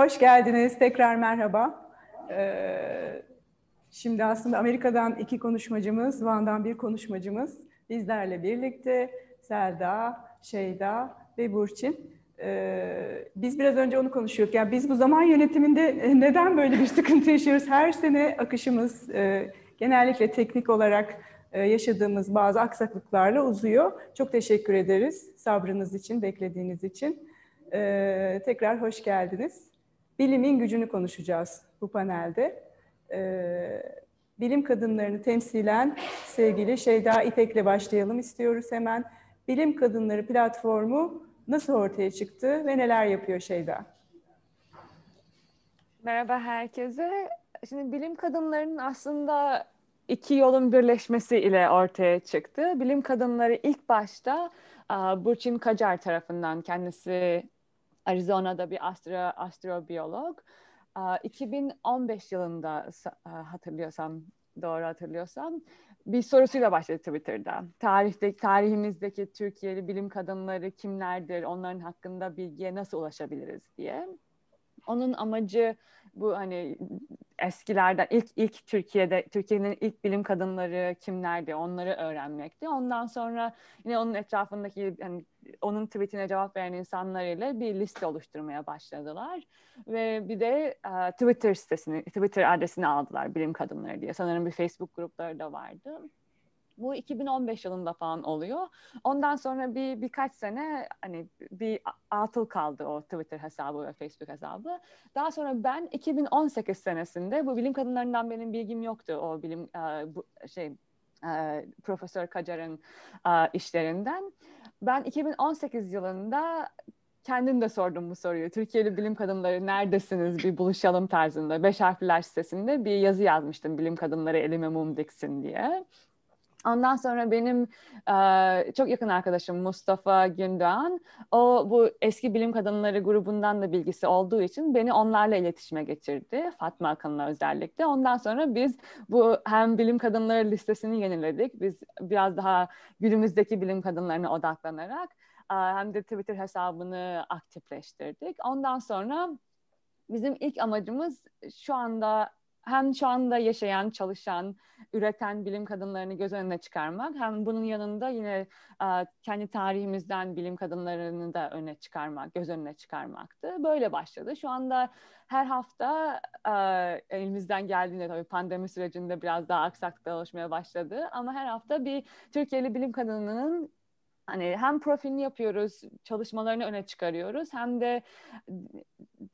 Hoş geldiniz. Tekrar merhaba. Ee, şimdi aslında Amerika'dan iki konuşmacımız, Van'dan bir konuşmacımız bizlerle birlikte Selda, Şeyda ve Burçin. Ee, biz biraz önce onu konuşuyorduk. Yani biz bu zaman yönetiminde e, neden böyle bir sıkıntı yaşıyoruz? Her sene akışımız e, genellikle teknik olarak e, yaşadığımız bazı aksaklıklarla uzuyor. Çok teşekkür ederiz sabrınız için, beklediğiniz için. Ee, tekrar hoş geldiniz bilimin gücünü konuşacağız bu panelde. Ee, bilim kadınlarını temsilen sevgili Şeyda İpek'le başlayalım istiyoruz hemen. Bilim Kadınları platformu nasıl ortaya çıktı ve neler yapıyor Şeyda? Merhaba herkese. Şimdi bilim kadınlarının aslında iki yolun birleşmesi ile ortaya çıktı. Bilim kadınları ilk başta Burçin Kacar tarafından kendisi Arizona'da bir astro, astrobiyolog. 2015 yılında e, hatırlıyorsam, doğru hatırlıyorsam bir sorusuyla başladı Twitter'da. Tarihte, tarihimizdeki Türkiye'li bilim kadınları kimlerdir, onların hakkında bilgiye nasıl ulaşabiliriz diye. Onun amacı bu hani eskilerden ilk ilk Türkiye'de Türkiye'nin ilk bilim kadınları kimlerdi onları öğrenmekti. Ondan sonra yine onun etrafındaki hani onun tweetine cevap veren insanlar ile bir liste oluşturmaya başladılar ve bir de uh, Twitter sitesini Twitter adresini aldılar bilim kadınları diye. Sanırım bir Facebook grupları da vardı. Bu 2015 yılında falan oluyor. Ondan sonra bir birkaç sene hani bir atıl kaldı o Twitter hesabı ve Facebook hesabı. Daha sonra ben 2018 senesinde bu bilim kadınlarından benim bilgim yoktu. O bilim e, bu, şey e, Profesör Kacar'ın e, işlerinden. Ben 2018 yılında kendim de sordum bu soruyu. Türkiye'li bilim kadınları neredesiniz bir buluşalım tarzında. Beş harfliler sitesinde bir yazı yazmıştım bilim kadınları elime mum diksin diye. Ondan sonra benim çok yakın arkadaşım Mustafa Gündoğan, o bu eski bilim kadınları grubundan da bilgisi olduğu için beni onlarla iletişime geçirdi. Fatma Akan'la özellikle. Ondan sonra biz bu hem bilim kadınları listesini yeniledik. Biz biraz daha günümüzdeki bilim kadınlarına odaklanarak hem de Twitter hesabını aktifleştirdik. Ondan sonra bizim ilk amacımız şu anda hem şu anda yaşayan, çalışan, üreten bilim kadınlarını göz önüne çıkarmak hem bunun yanında yine e, kendi tarihimizden bilim kadınlarını da öne çıkarmak, göz önüne çıkarmaktı. Böyle başladı. Şu anda her hafta e, elimizden geldiğinde tabii pandemi sürecinde biraz daha aksaklıkla oluşmaya başladı ama her hafta bir Türkiye'li bilim kadınının hani hem profilini yapıyoruz, çalışmalarını öne çıkarıyoruz hem de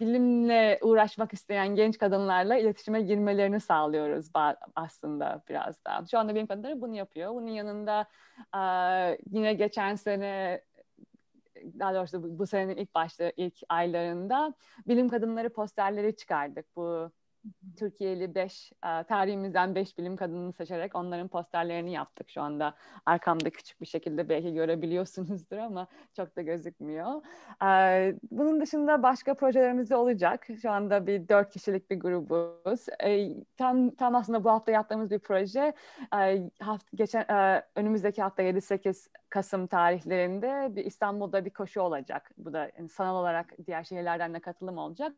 bilimle uğraşmak isteyen genç kadınlarla iletişime girmelerini sağlıyoruz aslında biraz daha. Şu anda benim kadınlarım bunu yapıyor. Bunun yanında yine geçen sene daha doğrusu bu, bu senenin ilk başta ilk aylarında bilim kadınları posterleri çıkardık. Bu Türkiye'li beş, e, tarihimizden beş bilim kadını seçerek onların posterlerini yaptık şu anda. Arkamda küçük bir şekilde belki görebiliyorsunuzdur ama çok da gözükmüyor. E, bunun dışında başka projelerimiz de olacak. Şu anda bir dört kişilik bir grubuz. E, tam, tam aslında bu hafta yaptığımız bir proje. Hafta, geçen, önümüzdeki hafta 7-8 Kasım tarihlerinde bir İstanbul'da bir koşu olacak. Bu da sanal olarak diğer şehirlerden de katılım olacak.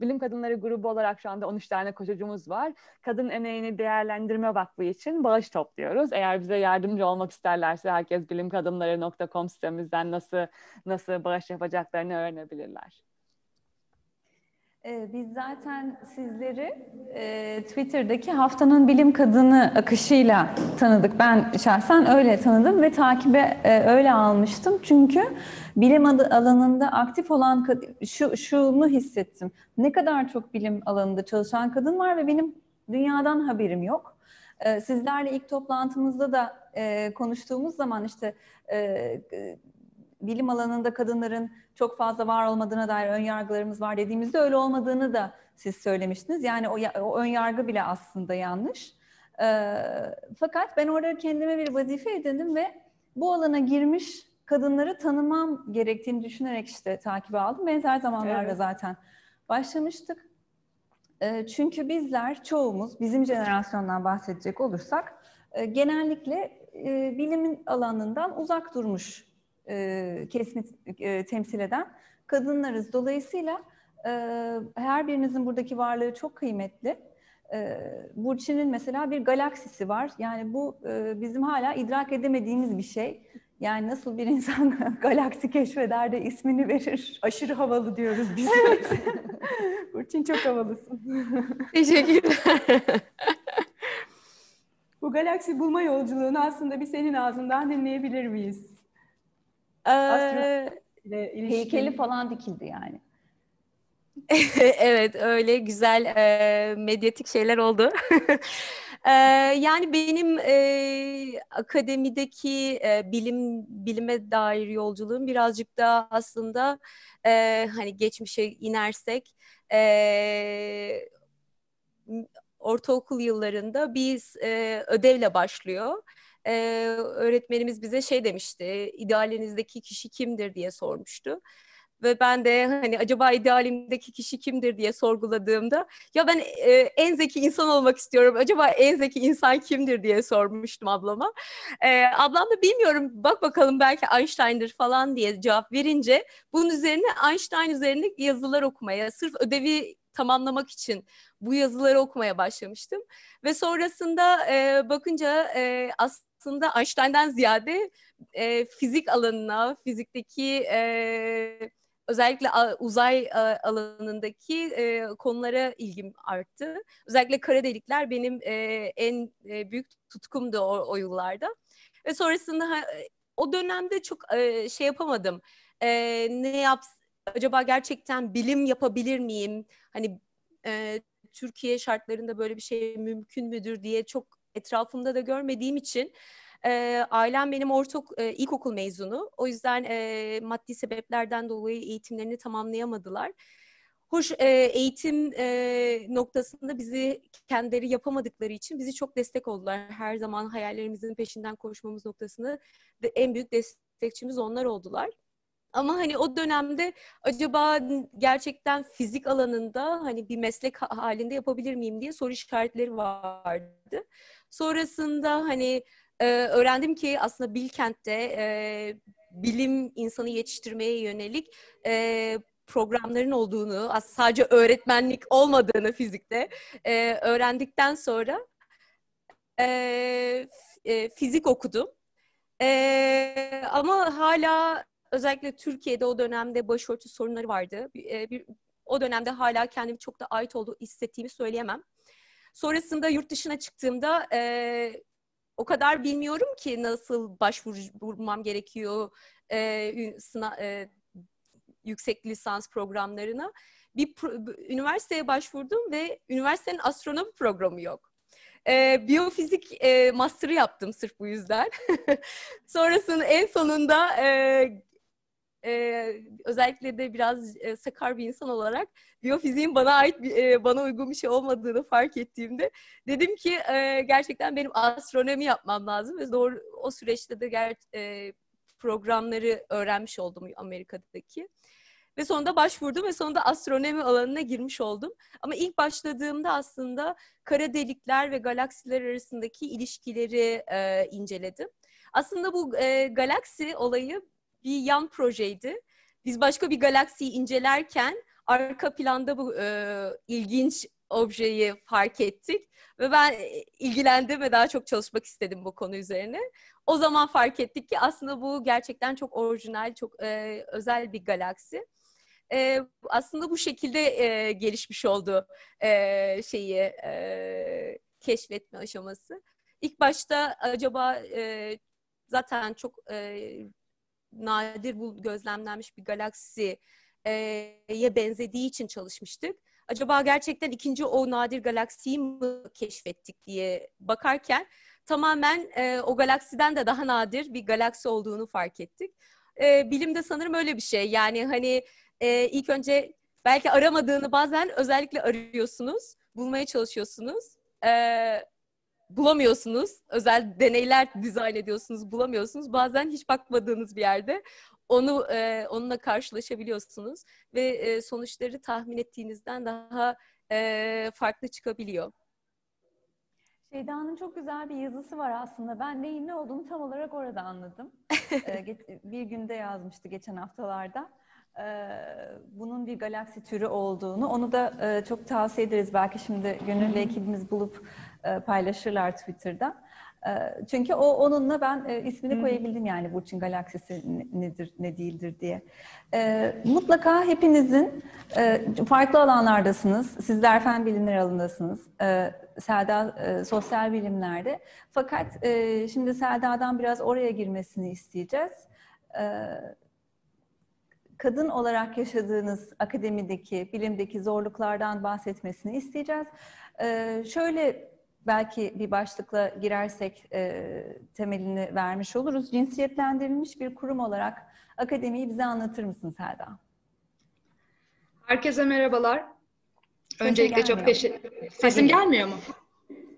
Bilim Kadınları grubu olarak şu anda 13 tane koçucumuz var. Kadın Emeğini Değerlendirme Vakfı için bağış topluyoruz. Eğer bize yardımcı olmak isterlerse herkes bilimkadınları.com sitemizden nasıl nasıl bağış yapacaklarını öğrenebilirler. Ee, biz zaten sizleri e, Twitter'daki haftanın bilim kadını akışıyla tanıdık. Ben şahsen öyle tanıdım ve takibe e, öyle almıştım. Çünkü bilim alanında aktif olan şu şunu hissettim. Ne kadar çok bilim alanında çalışan kadın var ve benim dünyadan haberim yok. E, sizlerle ilk toplantımızda da e, konuştuğumuz zaman işte e, e bilim alanında kadınların çok fazla var olmadığına dair ön yargılarımız var dediğimizde öyle olmadığını da siz söylemiştiniz. Yani o, o ön yargı bile aslında yanlış. E, fakat ben orada kendime bir vazife edindim ve bu alana girmiş kadınları tanımam gerektiğini düşünerek işte takibe aldım. Benzer zamanlarda evet. zaten başlamıştık. E, çünkü bizler çoğumuz bizim jenerasyondan bahsedecek olursak e, genellikle e, bilimin alanından uzak durmuş e, kesimi e, temsil eden kadınlarız. Dolayısıyla e, her birinizin buradaki varlığı çok kıymetli. E, Burçin'in mesela bir galaksisi var. Yani bu e, bizim hala idrak edemediğimiz bir şey. Yani nasıl bir insan galaksi keşfeder de ismini verir. Aşırı havalı diyoruz biz. Evet. Burçin çok havalısın. Teşekkürler. Bu galaksi bulma yolculuğunu aslında bir senin ağzından dinleyebilir miyiz? Ee, heykeli falan dikildi yani. evet öyle güzel e, medyatik şeyler oldu. e, yani benim e, akademideki e, bilim bilime dair yolculuğum birazcık daha aslında e, hani geçmişe inersek e, ortaokul yıllarında biz e, ödevle başlıyor e, öğretmenimiz bize şey demişti, idealinizdeki kişi kimdir diye sormuştu. Ve ben de hani acaba idealimdeki kişi kimdir diye sorguladığımda ya ben e, en zeki insan olmak istiyorum. Acaba en zeki insan kimdir diye sormuştum ablama. E, ablam da bilmiyorum bak bakalım belki Einstein'dır falan diye cevap verince bunun üzerine Einstein üzerine yazılar okumaya sırf ödevi tamamlamak için bu yazıları okumaya başlamıştım. Ve sonrasında e, bakınca e, aslında Einstein'den ziyade e, fizik alanına, fizikteki e, özellikle uzay alanındaki e, konulara ilgim arttı. Özellikle kara delikler benim e, en e, büyük tutkumdu o, o yıllarda. Ve sonrasında ha, o dönemde çok e, şey yapamadım. E, ne yap acaba gerçekten bilim yapabilir miyim? Hani e, Türkiye şartlarında böyle bir şey mümkün müdür diye çok etrafımda da görmediğim için e, ailem benim ortak e, ilkokul mezunu. O yüzden e, maddi sebeplerden dolayı eğitimlerini tamamlayamadılar. Hoş e, eğitim e, noktasında bizi kendileri yapamadıkları için bizi çok destek oldular. Her zaman hayallerimizin peşinden koşmamız noktasında en büyük destekçimiz onlar oldular. Ama hani o dönemde acaba gerçekten fizik alanında hani bir meslek halinde yapabilir miyim diye soru işaretleri vardı. Sonrasında hani e, öğrendim ki aslında Bilkent'te e, bilim insanı yetiştirmeye yönelik e, programların olduğunu, sadece öğretmenlik olmadığını fizikte e, öğrendikten sonra e, e fizik okudum. E, ama hala Özellikle Türkiye'de o dönemde başörtü sorunları vardı. E, bir, o dönemde hala kendimi çok da ait olduğu hissettiğimi söyleyemem. Sonrasında yurt dışına çıktığımda e, o kadar bilmiyorum ki nasıl başvurmam gerekiyor e, sına, e, yüksek lisans programlarına. Bir pro, üniversiteye başvurdum ve üniversitenin astronomi programı yok. E, biyofizik e, master'ı yaptım sırf bu yüzden. Sonrasında en sonunda e, e, özellikle de biraz e, sakar bir insan olarak biyofiziğin bana ait, bir, e, bana uygun bir şey olmadığını fark ettiğimde dedim ki e, gerçekten benim astronomi yapmam lazım ve doğru o süreçte de ger e, programları öğrenmiş oldum Amerika'daki. Ve sonunda başvurdum ve sonunda astronomi alanına girmiş oldum. Ama ilk başladığımda aslında kara delikler ve galaksiler arasındaki ilişkileri e, inceledim. Aslında bu e, galaksi olayı bir yan projeydi. Biz başka bir galaksiyi incelerken arka planda bu e, ilginç objeyi fark ettik ve ben e, ilgilendim ve daha çok çalışmak istedim bu konu üzerine. O zaman fark ettik ki aslında bu gerçekten çok orijinal, çok e, özel bir galaksi. E, aslında bu şekilde e, gelişmiş oldu e, şeyi e, keşfetme aşaması. İlk başta acaba e, zaten çok e, nadir bu gözlemlenmiş bir galaksiye benzediği için çalışmıştık. Acaba gerçekten ikinci o nadir galaksiyi mi keşfettik diye bakarken tamamen e, o galaksiden de daha nadir bir galaksi olduğunu fark ettik. E, bilimde sanırım öyle bir şey. Yani hani e, ilk önce belki aramadığını bazen özellikle arıyorsunuz, bulmaya çalışıyorsunuz. E, bulamıyorsunuz. Özel deneyler dizayn ediyorsunuz, bulamıyorsunuz. Bazen hiç bakmadığınız bir yerde onu e, onunla karşılaşabiliyorsunuz ve e, sonuçları tahmin ettiğinizden daha e, farklı çıkabiliyor. Şeyda'nın çok güzel bir yazısı var aslında. Ben neyin ne olduğunu tam olarak orada anladım. E, bir günde yazmıştı geçen haftalarda bunun bir galaksi türü olduğunu. Onu da çok tavsiye ederiz. Belki şimdi Gönül ve ekibimiz bulup paylaşırlar Twitter'da. Çünkü o onunla ben ismini koyabildim yani Burçin galaksisi nedir ne değildir diye. Mutlaka hepinizin farklı alanlardasınız. Sizler fen bilimleri alanındasınız. Selda sosyal bilimlerde. Fakat şimdi Selda'dan biraz oraya girmesini isteyeceğiz kadın olarak yaşadığınız akademideki, bilimdeki zorluklardan bahsetmesini isteyeceğiz. Ee, şöyle belki bir başlıkla girersek e, temelini vermiş oluruz. Cinsiyetlendirilmiş bir kurum olarak akademiyi bize anlatır mısın Selda? Herkese merhabalar. Öncelikle çok teşekkür... Sesim gelmiyor mu?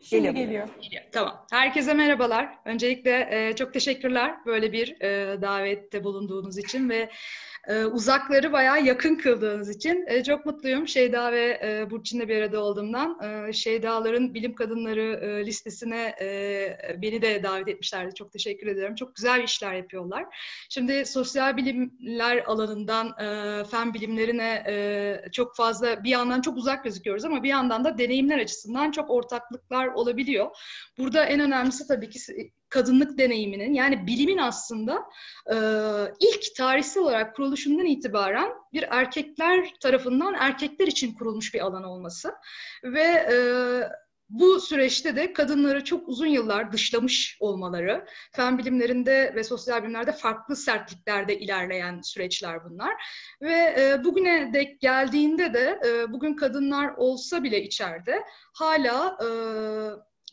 Şimdi geliyor. geliyor. Tamam. Herkese merhabalar. Öncelikle e, çok teşekkürler böyle bir e, davette bulunduğunuz için ve ee, uzakları bayağı yakın kıldığınız için e, çok mutluyum Şeyda ve e, Burçin'le bir arada olduğumdan. E, Şeydaların bilim kadınları e, listesine e, beni de davet etmişlerdi. Çok teşekkür ediyorum. Çok güzel işler yapıyorlar. Şimdi sosyal bilimler alanından e, fen bilimlerine e, çok fazla bir yandan çok uzak gözüküyoruz ama bir yandan da deneyimler açısından çok ortaklıklar olabiliyor. Burada en önemlisi tabii ki kadınlık deneyiminin yani bilimin aslında e, ilk tarihsel olarak kuruluşundan itibaren bir erkekler tarafından erkekler için kurulmuş bir alan olması ve e, bu süreçte de kadınları çok uzun yıllar dışlamış olmaları, fen bilimlerinde ve sosyal bilimlerde farklı sertliklerde ilerleyen süreçler bunlar. Ve e, bugüne dek geldiğinde de e, bugün kadınlar olsa bile içeride hala e,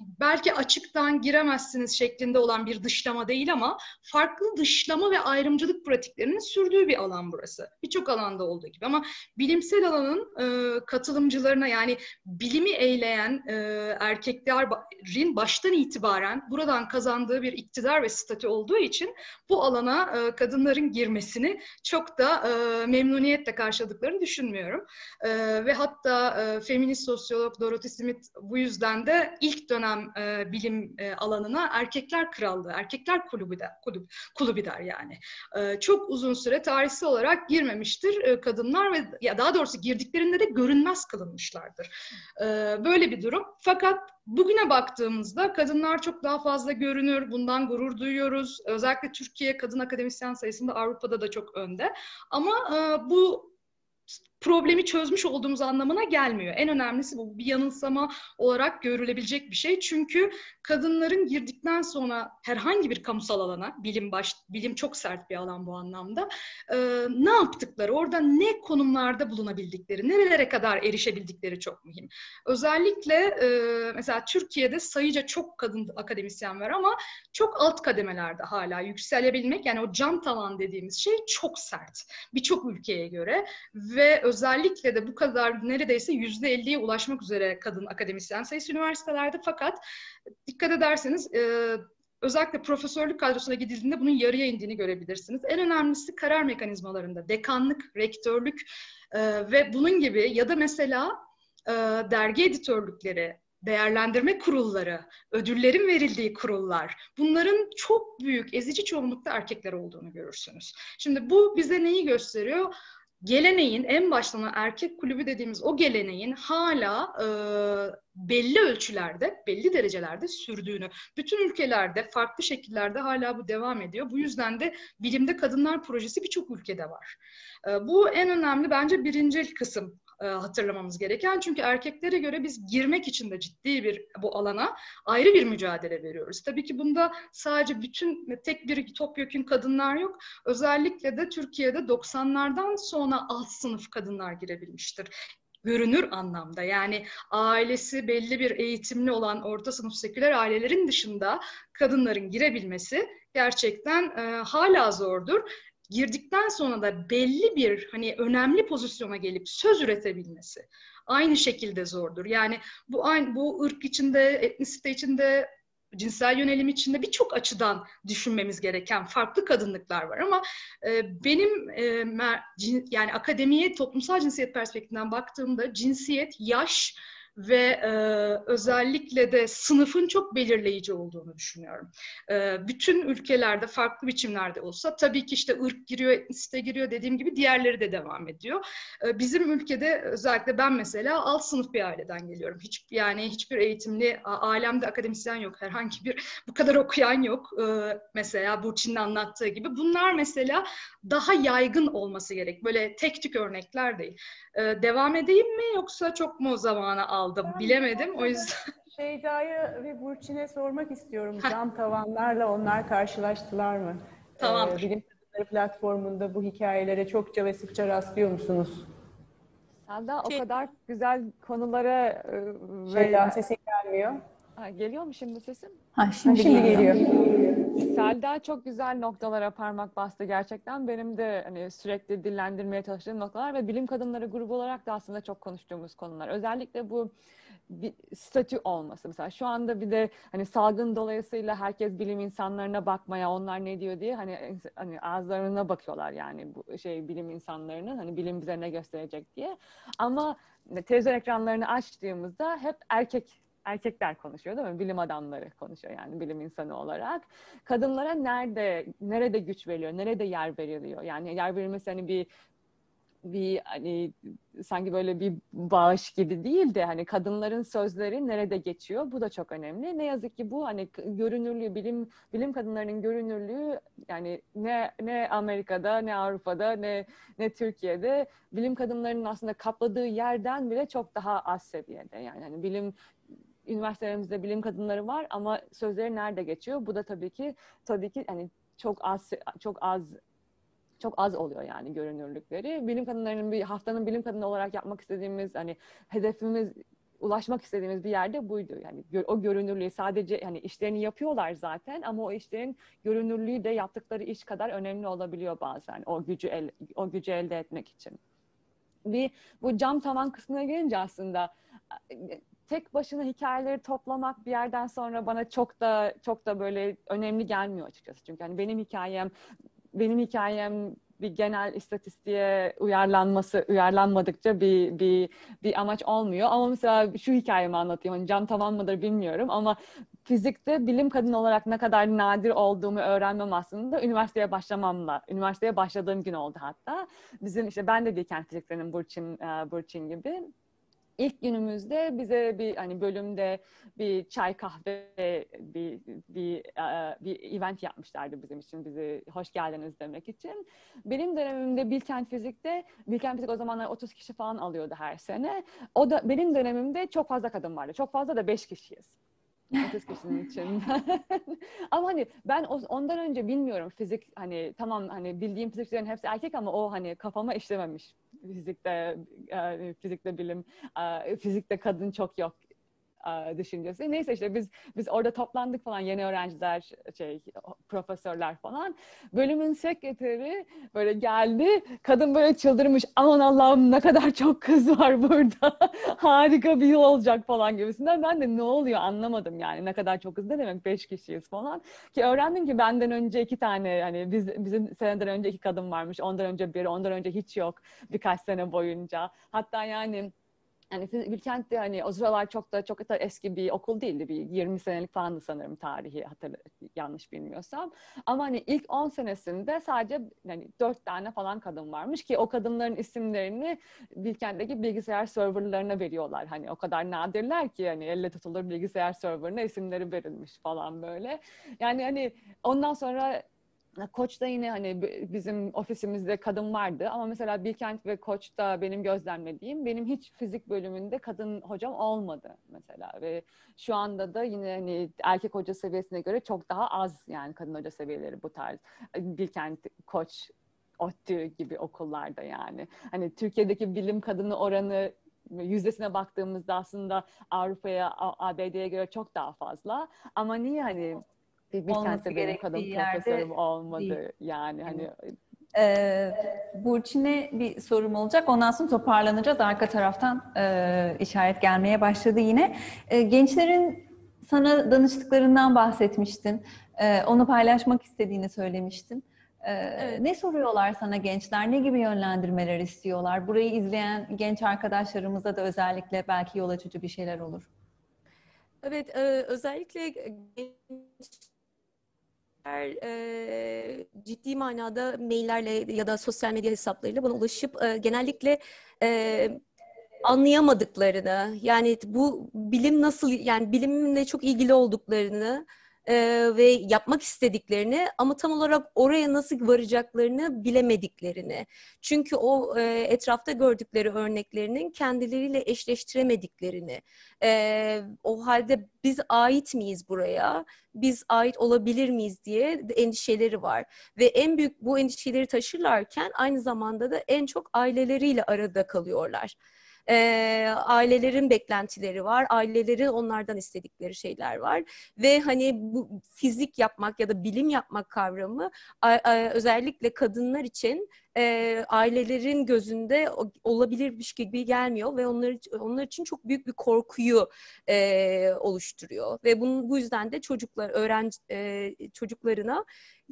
belki açıktan giremezsiniz şeklinde olan bir dışlama değil ama farklı dışlama ve ayrımcılık pratiklerinin sürdüğü bir alan burası. Birçok alanda olduğu gibi ama bilimsel alanın e, katılımcılarına yani bilimi eyleyen e, erkeklerin baştan itibaren buradan kazandığı bir iktidar ve statü olduğu için bu alana e, kadınların girmesini çok da e, memnuniyetle karşıladıklarını düşünmüyorum. E, ve hatta e, feminist sosyolog Dorothy Smith bu yüzden de ilk dönem dönem e, bilim e, alanına erkekler krallığı, erkekler kulübü, de, kulübü, kulübü der yani. E, çok uzun süre tarihsel olarak girmemiştir e, kadınlar ve ya daha doğrusu girdiklerinde de görünmez kılınmışlardır. E, böyle bir durum. Fakat bugüne baktığımızda kadınlar çok daha fazla görünür, bundan gurur duyuyoruz. Özellikle Türkiye kadın akademisyen sayısında Avrupa'da da çok önde. Ama e, bu problemi çözmüş olduğumuz anlamına gelmiyor. En önemlisi bu bir yanılsama olarak görülebilecek bir şey. Çünkü kadınların girdikten sonra herhangi bir kamusal alana, bilim baş, bilim çok sert bir alan bu anlamda, e, ne yaptıkları, orada ne konumlarda bulunabildikleri, nerelere kadar erişebildikleri çok mühim. Özellikle e, mesela Türkiye'de sayıca çok kadın akademisyen var ama çok alt kademelerde hala yükselebilmek, yani o cam tavan dediğimiz şey çok sert birçok ülkeye göre ve özellikle özellikle de bu kadar neredeyse yüzde elliye ulaşmak üzere kadın akademisyen sayısı üniversitelerde fakat dikkat ederseniz e, özellikle profesörlük kadrosuna gidildiğinde bunun yarıya indiğini görebilirsiniz. En önemlisi karar mekanizmalarında dekanlık, rektörlük e, ve bunun gibi ya da mesela e, dergi editörlükleri, değerlendirme kurulları, ödüllerin verildiği kurullar, bunların çok büyük ezici çoğunlukta erkekler olduğunu görürsünüz. Şimdi bu bize neyi gösteriyor? geleneğin en baştan erkek kulübü dediğimiz o geleneğin hala e, belli ölçülerde, belli derecelerde sürdüğünü. Bütün ülkelerde farklı şekillerde hala bu devam ediyor. Bu yüzden de bilimde kadınlar projesi birçok ülkede var. E, bu en önemli bence birinci kısım e, hatırlamamız gereken. Çünkü erkeklere göre biz girmek için de ciddi bir bu alana ayrı bir mücadele veriyoruz. Tabii ki bunda sadece bütün tek bir topyekün kadınlar yok. Özellikle de Türkiye'de 90'lardan sonra alt sınıf kadınlar girebilmiştir görünür anlamda. Yani ailesi belli bir eğitimli olan orta sınıf seküler ailelerin dışında kadınların girebilmesi gerçekten e, hala zordur girdikten sonra da belli bir hani önemli pozisyona gelip söz üretebilmesi aynı şekilde zordur. Yani bu aynı bu ırk içinde, etnisite içinde cinsel yönelim içinde birçok açıdan düşünmemiz gereken farklı kadınlıklar var ama e, benim e, mer, cin, yani akademiye toplumsal cinsiyet perspektifinden baktığımda cinsiyet, yaş, ve e, özellikle de sınıfın çok belirleyici olduğunu düşünüyorum. E, bütün ülkelerde farklı biçimlerde olsa tabii ki işte ırk giriyor, etnisite giriyor dediğim gibi diğerleri de devam ediyor. E, bizim ülkede özellikle ben mesela alt sınıf bir aileden geliyorum. Hiç yani hiçbir eğitimli ailemde akademisyen yok, herhangi bir bu kadar okuyan yok. E, mesela Burçin'in anlattığı gibi bunlar mesela daha yaygın olması gerek. Böyle tek tük örnekler değil. E, devam edeyim mi yoksa çok mu zamanı? al aldım. Ben Bilemedim o yüzden. Şeyda'yı ve Burçin'e sormak istiyorum. Cam tavanlarla onlar karşılaştılar mı? Tamam. Ee, bilim Kadınları platformunda bu hikayelere çokça ve sıkça rastlıyor musunuz? Selda o şey- kadar güzel konulara e, Şeyda sesin gelmiyor. Ha, geliyor mu şimdi sesim? Ha, şimdi, ha, şimdi geliyor. geliyor. Selda çok güzel noktalara parmak bastı gerçekten. Benim de hani sürekli dillendirmeye çalıştığım noktalar ve bilim kadınları grubu olarak da aslında çok konuştuğumuz konular. Özellikle bu bir statü olması. Mesela şu anda bir de hani salgın dolayısıyla herkes bilim insanlarına bakmaya, onlar ne diyor diye hani hani ağızlarına bakıyorlar yani bu şey bilim insanlarının hani bilim bize ne gösterecek diye. Ama hani, televizyon ekranlarını açtığımızda hep erkek erkekler konuşuyor değil mi? Bilim adamları konuşuyor yani bilim insanı olarak. Kadınlara nerede nerede güç veriliyor? Nerede yer veriliyor? Yani yer verilmesi hani bir bir hani sanki böyle bir bağış gibi değil de hani kadınların sözleri nerede geçiyor bu da çok önemli. Ne yazık ki bu hani görünürlüğü bilim bilim kadınlarının görünürlüğü yani ne ne Amerika'da ne Avrupa'da ne ne Türkiye'de bilim kadınlarının aslında kapladığı yerden bile çok daha az seviyede. Yani hani bilim üniversitelerimizde bilim kadınları var ama sözleri nerede geçiyor? Bu da tabii ki tabii ki hani çok az çok az çok az oluyor yani görünürlükleri. Bilim kadınlarının bir haftanın bilim kadını olarak yapmak istediğimiz hani hedefimiz ulaşmak istediğimiz bir yerde buydu. Yani o görünürlüğü sadece hani işlerini yapıyorlar zaten ama o işlerin görünürlüğü de yaptıkları iş kadar önemli olabiliyor bazen o gücü el, o gücü elde etmek için. Bir bu cam tavan kısmına gelince aslında tek başına hikayeleri toplamak bir yerden sonra bana çok da çok da böyle önemli gelmiyor açıkçası. Çünkü hani benim hikayem benim hikayem bir genel istatistiğe uyarlanması uyarlanmadıkça bir bir bir amaç olmuyor. Ama mesela şu hikayemi anlatayım. Hani cam tamam mıdır bilmiyorum ama fizikte bilim kadın olarak ne kadar nadir olduğumu öğrenmem aslında üniversiteye başlamamla. Üniversiteye başladığım gün oldu hatta. Bizim işte ben de bir kent fiziklerinin Burçin, e, Burçin gibi ilk günümüzde bize bir hani bölümde bir çay kahve bir bir e, bir event yapmışlardı bizim için bizi hoş geldiniz demek için. Benim dönemimde Bilkent Fizik'te Bilkent Fizik o zamanlar 30 kişi falan alıyordu her sene. O da benim dönemimde çok fazla kadın vardı. Çok fazla da 5 kişiyiz. 30 kişinin içinde ama hani ben ondan önce bilmiyorum fizik hani tamam hani bildiğim fizikçilerin hepsi erkek ama o hani kafama işlememiş fizikte, fizikte bilim, fizikte kadın çok yok e, düşüncesi. Neyse işte biz biz orada toplandık falan yeni öğrenciler şey profesörler falan. Bölümün sekreteri böyle geldi. Kadın böyle çıldırmış. Aman Allah'ım ne kadar çok kız var burada. Harika bir yıl olacak falan gibisinden. Ben de ne oluyor anlamadım yani. Ne kadar çok kız ne demek beş kişiyiz falan. Ki öğrendim ki benden önce iki tane hani biz, bizim seneden önce iki kadın varmış. Ondan önce bir, ondan önce hiç yok birkaç sene boyunca. Hatta yani yani Bilkent de hani o sıralar çok da çok da eski bir okul değildi. Bir 20 senelik falandı sanırım tarihi hatırla, yanlış bilmiyorsam. Ama hani ilk 10 senesinde sadece hani 4 tane falan kadın varmış ki o kadınların isimlerini Bilkent'teki bilgisayar serverlarına veriyorlar. Hani o kadar nadirler ki hani elle tutulur bilgisayar serverına isimleri verilmiş falan böyle. Yani hani ondan sonra Koç da yine hani bizim ofisimizde kadın vardı ama mesela Bilkent ve Koç da benim gözlemlediğim benim hiç fizik bölümünde kadın hocam olmadı mesela ve şu anda da yine hani erkek hoca seviyesine göre çok daha az yani kadın hoca seviyeleri bu tarz Bilkent, Koç, ODTÜ gibi okullarda yani. Hani Türkiye'deki bilim kadını oranı yüzdesine baktığımızda aslında Avrupa'ya, ABD'ye göre çok daha fazla. Ama niye hani bir, bir olması benim kadın yerde profesörüm olmadı değil. yani hani e, ee, Burçin'e bir sorum olacak. Ondan sonra toparlanacağız. Arka taraftan e, işaret gelmeye başladı yine. E, gençlerin sana danıştıklarından bahsetmiştin. E, onu paylaşmak istediğini söylemiştin. E, evet. Ne soruyorlar sana gençler? Ne gibi yönlendirmeler istiyorlar? Burayı izleyen genç arkadaşlarımıza da özellikle belki yol açıcı bir şeyler olur. Evet, e, özellikle genç kişiler e, ciddi manada maillerle ya da sosyal medya hesaplarıyla bana ulaşıp e, genellikle e, anlayamadıklarını yani bu bilim nasıl yani bilimle çok ilgili olduklarını e, ve yapmak istediklerini ama tam olarak oraya nasıl varacaklarını bilemediklerini. Çünkü o e, etrafta gördükleri örneklerinin kendileriyle eşleştiremediklerini. E, o halde biz ait miyiz buraya? Biz ait olabilir miyiz diye endişeleri var. Ve en büyük bu endişeleri taşırlarken aynı zamanda da en çok aileleriyle arada kalıyorlar e, ailelerin beklentileri var, aileleri onlardan istedikleri şeyler var ve hani bu fizik yapmak ya da bilim yapmak kavramı a, a, özellikle kadınlar için e, ailelerin gözünde olabilirmiş gibi gelmiyor ve onlar onlar için çok büyük bir korkuyu e, oluşturuyor ve bunun bu yüzden de çocuklar öğrenci e, çocuklarına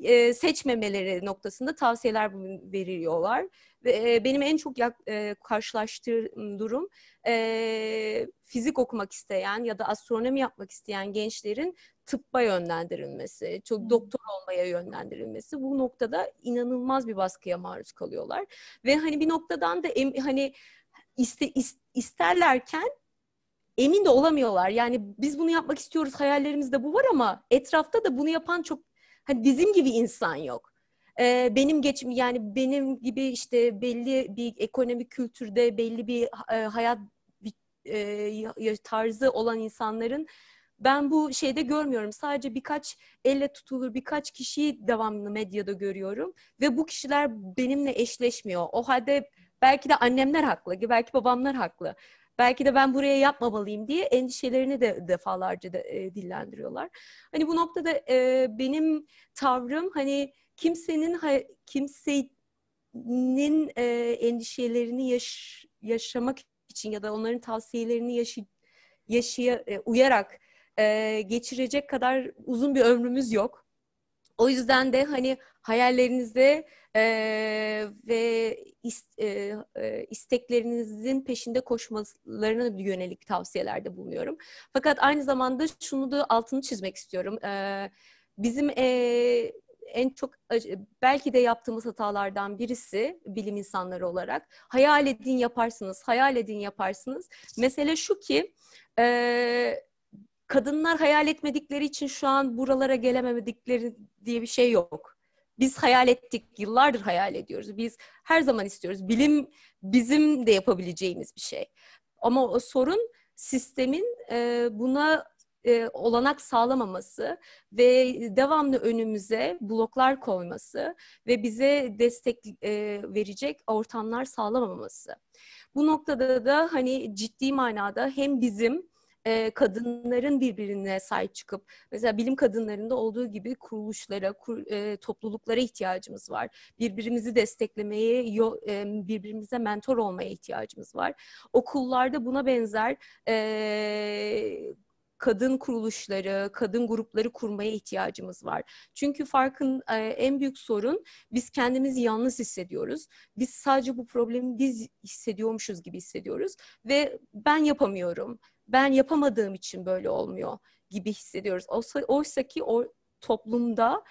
e, seçmemeleri noktasında tavsiyeler veriyorlar. E, benim en çok yak, e, karşılaştığım durum e, fizik okumak isteyen ya da astronomi yapmak isteyen gençlerin tıbba yönlendirilmesi, çok doktor olmaya yönlendirilmesi bu noktada inanılmaz bir baskıya maruz kalıyorlar. Ve hani bir noktadan da em, hani iste, is, isterlerken emin de olamıyorlar. Yani biz bunu yapmak istiyoruz, hayallerimizde bu var ama etrafta da bunu yapan çok hani bizim gibi insan yok e, benim geçim yani benim gibi işte belli bir ekonomik kültürde belli bir e, hayat bir, e, tarzı olan insanların ben bu şeyde görmüyorum. Sadece birkaç elle tutulur birkaç kişiyi devamlı medyada görüyorum ve bu kişiler benimle eşleşmiyor. O halde belki de annemler haklı, belki babamlar haklı. Belki de ben buraya yapmamalıyım diye endişelerini de defalarca de, e, dillendiriyorlar. Hani bu noktada e, benim tavrım hani kimsenin kimsenin e, endişelerini yaş, yaşamak için ya da onların tavsiyelerini yaşı, yaşaya e, uyarak e, geçirecek kadar uzun bir ömrümüz yok. O yüzden de hani hayallerinizde e, ve ist, e, e, isteklerinizin peşinde koşmalarına yönelik tavsiyelerde bulunuyorum. Fakat aynı zamanda şunu da altını çizmek istiyorum. E, bizim e, en çok belki de yaptığımız hatalardan birisi bilim insanları olarak hayal edin yaparsınız, hayal edin yaparsınız. Mesele şu ki e, kadınlar hayal etmedikleri için şu an buralara gelemedikleri diye bir şey yok. Biz hayal ettik, yıllardır hayal ediyoruz. Biz her zaman istiyoruz. Bilim bizim de yapabileceğimiz bir şey. Ama o sorun sistemin e, buna e, olanak sağlamaması ve devamlı önümüze bloklar koyması ve bize destek e, verecek ortamlar sağlamaması. Bu noktada da hani ciddi manada hem bizim e, kadınların birbirine sahip çıkıp mesela bilim kadınlarında olduğu gibi kuruluşlara, kur, e, topluluklara ihtiyacımız var. Birbirimizi desteklemeye, yo, e, birbirimize mentor olmaya ihtiyacımız var. Okullarda buna benzer e, kadın kuruluşları, kadın grupları kurmaya ihtiyacımız var. Çünkü farkın e, en büyük sorun biz kendimizi yalnız hissediyoruz. Biz sadece bu problemi biz hissediyormuşuz gibi hissediyoruz ve ben yapamıyorum. Ben yapamadığım için böyle olmuyor gibi hissediyoruz. Oysa, oysa ki o toplumda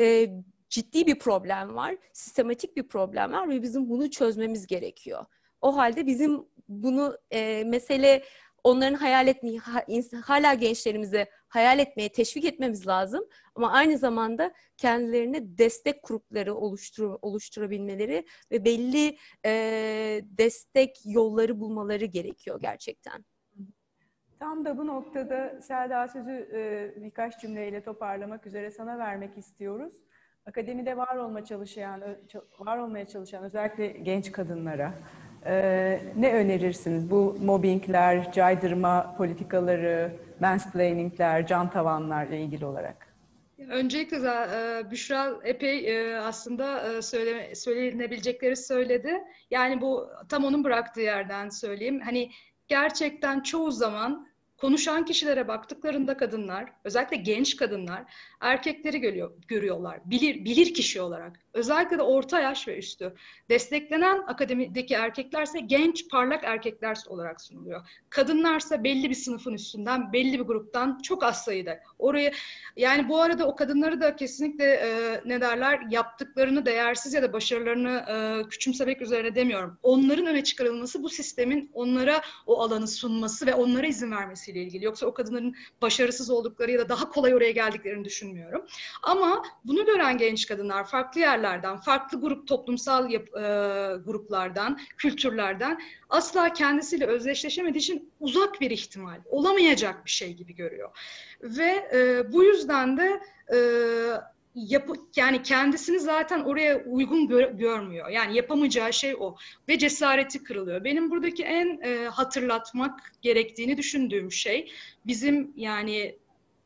e, ciddi bir problem var, sistematik bir problem var ve bizim bunu çözmemiz gerekiyor. O halde bizim bunu e, mesele onların hayal etmeyi, hala gençlerimizi hayal etmeye teşvik etmemiz lazım. Ama aynı zamanda kendilerine destek grupları oluştur, oluşturabilmeleri ve belli e, destek yolları bulmaları gerekiyor gerçekten. Tam da bu noktada Selda sözü e, birkaç cümleyle toparlamak üzere sana vermek istiyoruz. Akademide var olma çalışan, var olmaya çalışan özellikle genç kadınlara, ee, ne önerirsiniz? Bu mobbingler, caydırma politikaları, mansplainingler, can tavanlarla ilgili olarak. Öncelikle e, Büşra epey e, aslında e, söyleme, söylenebilecekleri söyledi. Yani bu tam onun bıraktığı yerden söyleyeyim. Hani gerçekten çoğu zaman Konuşan kişilere baktıklarında kadınlar, özellikle genç kadınlar erkekleri görüyor, görüyorlar. Bilir bilir kişi olarak. Özellikle de orta yaş ve üstü. Desteklenen akademideki erkeklerse genç, parlak erkekler olarak sunuluyor. Kadınlarsa belli bir sınıfın üstünden, belli bir gruptan çok az sayıda. Orayı yani bu arada o kadınları da kesinlikle e, ne derler yaptıklarını değersiz ya da başarılarını e, küçümsemek üzerine demiyorum. Onların öne çıkarılması bu sistemin onlara o alanı sunması ve onlara izin vermesi meselesiyle ilgili. Yoksa o kadınların başarısız oldukları ya da daha kolay oraya geldiklerini düşünmüyorum. Ama bunu gören genç kadınlar farklı yerlerden, farklı grup toplumsal yap, e, gruplardan, kültürlerden asla kendisiyle özdeşleşemediği için uzak bir ihtimal, olamayacak bir şey gibi görüyor. Ve e, bu yüzden de e, yapı, yani kendisini zaten oraya uygun gör, görmüyor. Yani yapamayacağı şey o ve cesareti kırılıyor. Benim buradaki en e, hatırlatmak gerektiğini düşündüğüm şey bizim yani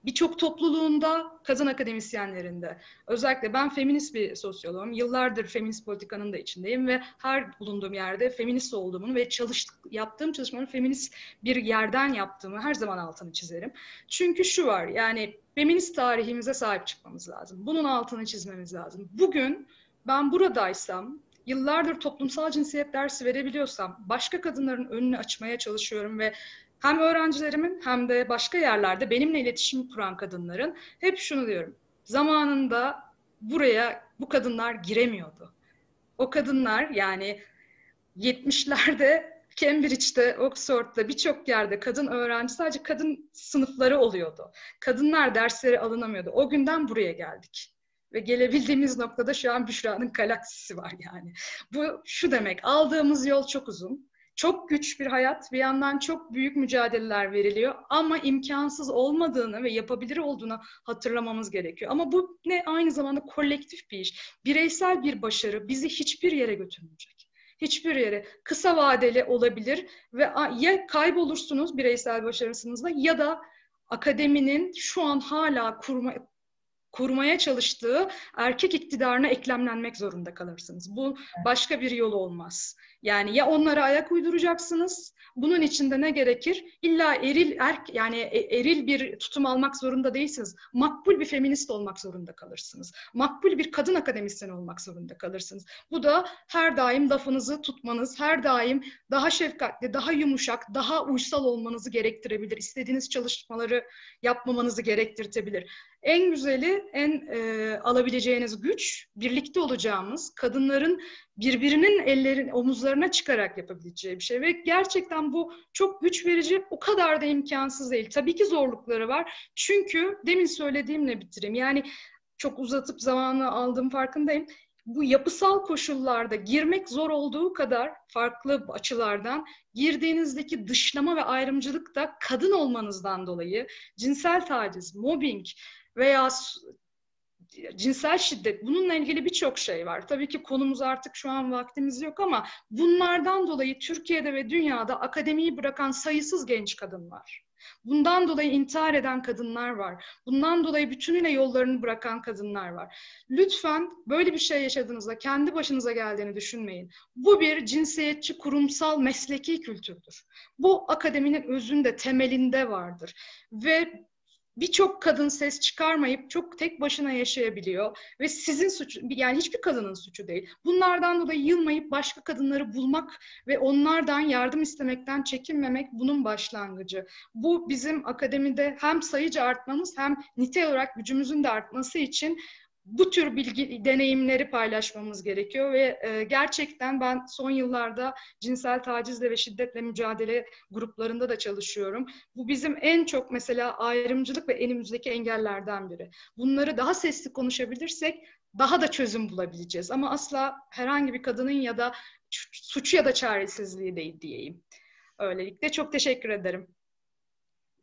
birçok topluluğunda, kadın akademisyenlerinde. Özellikle ben feminist bir sosyoloğum. Yıllardır feminist politikanın da içindeyim ve her bulunduğum yerde feminist olduğumun ve çalış, yaptığım çalışmaları feminist bir yerden yaptığımı her zaman altını çizerim. Çünkü şu var yani feminist tarihimize sahip çıkmamız lazım. Bunun altını çizmemiz lazım. Bugün ben buradaysam yıllardır toplumsal cinsiyet dersi verebiliyorsam, başka kadınların önünü açmaya çalışıyorum ve hem öğrencilerimin hem de başka yerlerde benimle iletişim kuran kadınların hep şunu diyorum. Zamanında buraya bu kadınlar giremiyordu. O kadınlar yani 70'lerde Cambridge'de, Oxford'da birçok yerde kadın öğrenci sadece kadın sınıfları oluyordu. Kadınlar dersleri alınamıyordu. O günden buraya geldik. Ve gelebildiğimiz noktada şu an Büşra'nın galaksisi var yani. Bu şu demek, aldığımız yol çok uzun çok güç bir hayat, bir yandan çok büyük mücadeleler veriliyor ama imkansız olmadığını ve yapabilir olduğunu hatırlamamız gerekiyor. Ama bu ne aynı zamanda kolektif bir iş. Bireysel bir başarı bizi hiçbir yere götürmeyecek. Hiçbir yere. Kısa vadeli olabilir ve ya kaybolursunuz bireysel başarısınızla, ya da akademinin şu an hala kurma, kurmaya çalıştığı erkek iktidarına eklemlenmek zorunda kalırsınız. Bu başka bir yol olmaz. Yani ya onlara ayak uyduracaksınız. Bunun içinde ne gerekir? İlla eril erk yani e, eril bir tutum almak zorunda değilsiniz. Makbul bir feminist olmak zorunda kalırsınız. Makbul bir kadın akademisyen olmak zorunda kalırsınız. Bu da her daim lafınızı tutmanız, her daim daha şefkatli, daha yumuşak, daha uysal olmanızı gerektirebilir. İstediğiniz çalışmaları yapmamanızı gerektirtebilir. En güzeli en e, alabileceğiniz güç, birlikte olacağımız, kadınların birbirinin ellerin omuzlarına çıkarak yapabileceği bir şey. Ve gerçekten bu çok güç verici, o kadar da imkansız değil. Tabii ki zorlukları var. Çünkü demin söylediğimle bitireyim. Yani çok uzatıp zamanı aldığım farkındayım bu yapısal koşullarda girmek zor olduğu kadar farklı açılardan girdiğinizdeki dışlama ve ayrımcılık da kadın olmanızdan dolayı cinsel taciz, mobbing veya cinsel şiddet bununla ilgili birçok şey var. Tabii ki konumuz artık şu an vaktimiz yok ama bunlardan dolayı Türkiye'de ve dünyada akademiyi bırakan sayısız genç kadın var. Bundan dolayı intihar eden kadınlar var. Bundan dolayı bütünüyle yollarını bırakan kadınlar var. Lütfen böyle bir şey yaşadığınızda kendi başınıza geldiğini düşünmeyin. Bu bir cinsiyetçi kurumsal mesleki kültürdür. Bu akademinin özünde, temelinde vardır. Ve birçok kadın ses çıkarmayıp çok tek başına yaşayabiliyor ve sizin suçu yani hiçbir kadının suçu değil. Bunlardan dolayı yılmayıp başka kadınları bulmak ve onlardan yardım istemekten çekinmemek bunun başlangıcı. Bu bizim akademide hem sayıca artmamız hem nite olarak gücümüzün de artması için bu tür bilgi deneyimleri paylaşmamız gerekiyor ve e, gerçekten ben son yıllarda cinsel tacizle ve şiddetle mücadele gruplarında da çalışıyorum. Bu bizim en çok mesela ayrımcılık ve elimizdeki engellerden biri. Bunları daha sesli konuşabilirsek daha da çözüm bulabileceğiz ama asla herhangi bir kadının ya da suçu ya da çaresizliği değil diyeyim. Öylelikle çok teşekkür ederim.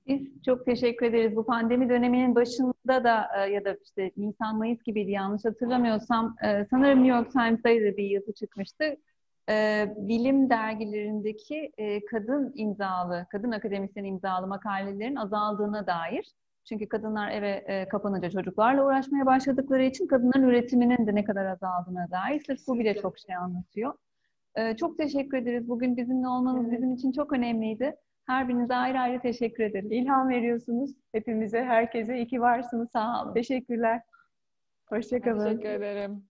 Biz çok teşekkür ederiz. Bu pandemi döneminin başında da e, ya da işte Nisan Mayıs gibiydi yanlış hatırlamıyorsam e, sanırım New York Times'daydı bir yazı çıkmıştı. E, Bilim dergilerindeki kadın imzalı, kadın akademisyen imzalı makalelerin azaldığına dair. Çünkü kadınlar eve kapanınca çocuklarla uğraşmaya başladıkları için kadınların üretiminin de ne kadar azaldığına dair sırf bu bile çok şey anlatıyor. Çok teşekkür ederiz. Bugün bizimle olmanız bizim için çok önemliydi. Her birinize ayrı ayrı teşekkür ederim. İlham veriyorsunuz hepimize, herkese. İyi ki varsınız. Sağ olun. Teşekkürler. Hoşçakalın. Teşekkür ederim.